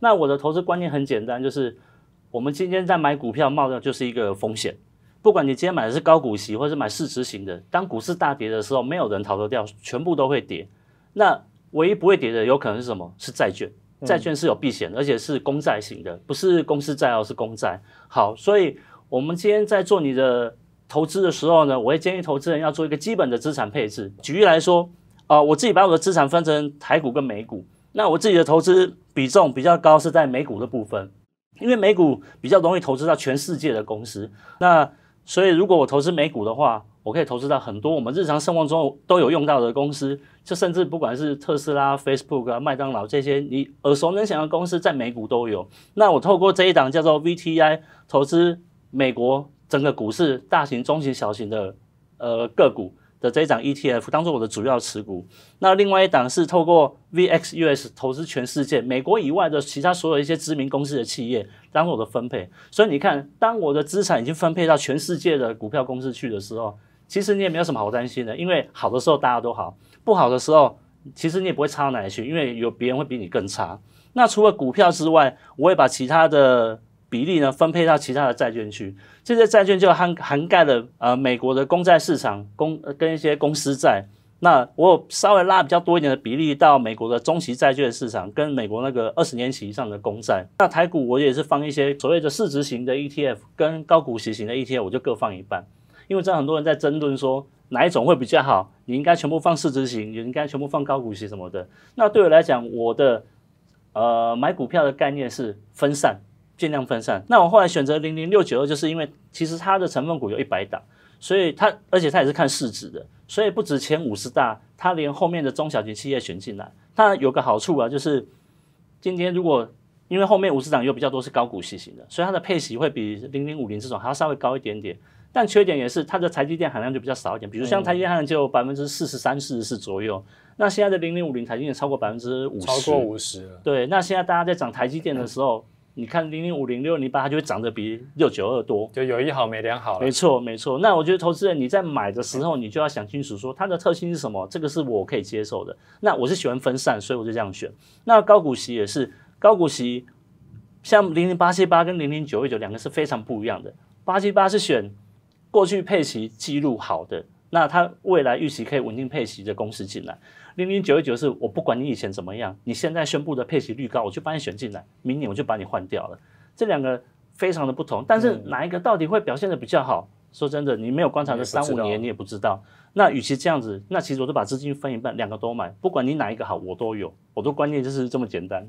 那我的投资观念很简单，就是我们今天在买股票冒的，就是一个风险。不管你今天买的是高股息，或是买市值型的，当股市大跌的时候，没有人逃得掉，全部都会跌。那唯一不会跌的，有可能是什么？是债券。债券是有避险，而且是公债型的，不是公司债，而是公债。好，所以我们今天在做你的投资的时候呢，我会建议投资人要做一个基本的资产配置。举例来说，啊，我自己把我的资产分成台股跟美股。那我自己的投资比重比较高是在美股的部分，因为美股比较容易投资到全世界的公司。那所以如果我投资美股的话，我可以投资到很多我们日常生活中都有用到的公司，就甚至不管是特斯拉、Facebook、麦当劳这些你耳熟能详的公司，在美股都有。那我透过这一档叫做 V T I 投资美国整个股市，大型、中型、小型的呃个股。的这一档 ETF 当做我的主要持股，那另外一档是透过 VXUS 投资全世界美国以外的其他所有一些知名公司的企业当做我的分配。所以你看，当我的资产已经分配到全世界的股票公司去的时候，其实你也没有什么好担心的，因为好的时候大家都好，不好的时候其实你也不会差到哪里去，因为有别人会比你更差。那除了股票之外，我会把其他的。比例呢分配到其他的债券去，这些债券就涵涵盖了呃美国的公债市场，公跟一些公司债。那我稍微拉比较多一点的比例到美国的中期债券市场，跟美国那个二十年期以上的公债。那台股我也是放一些所谓的市值型的 ETF，跟高股息型的 ETF，我就各放一半。因为这样很多人在争论说哪一种会比较好，你应该全部放市值型，你应该全部放高股息什么的。那对我来讲，我的呃买股票的概念是分散。尽量分散。那我后来选择零零六九二，就是因为其实它的成分股有一百档，所以它而且它也是看市值的，所以不止前五十大，它连后面的中小型企业选进来。它有个好处啊，就是今天如果因为后面五十档有比较多是高股息型的，所以它的配息会比零零五零这种还要稍微高一点点。但缺点也是它的台积电含量就比较少一点，比如像台积电就百分之四十三、四十四左右。那现在的零零五零台积电超过百分之五十，超过五十。对，那现在大家在涨台积电的时候。你看零零五零六零八，它就会长得比六九二多，就有一好没两好。没错，没错。那我觉得投资人你在买的时候，你就要想清楚，说它的特性是什么，这个是我可以接受的。那我是喜欢分散，所以我就这样选。那高股息也是高股息，像零零八七八跟零零九一九两个是非常不一样的。八七八是选过去配息记录好的。那它未来预期可以稳定配息的公司进来，零零九一九是我不管你以前怎么样，你现在宣布的配息率高，我就把你选进来，明年我就把你换掉了。这两个非常的不同，但是哪一个到底会表现的比较好？说真的，你没有观察这三五年，你也不知道。那与其这样子，那其实我都把资金分一半，两个都买，不管你哪一个好，我都有。我的观念就是这么简单。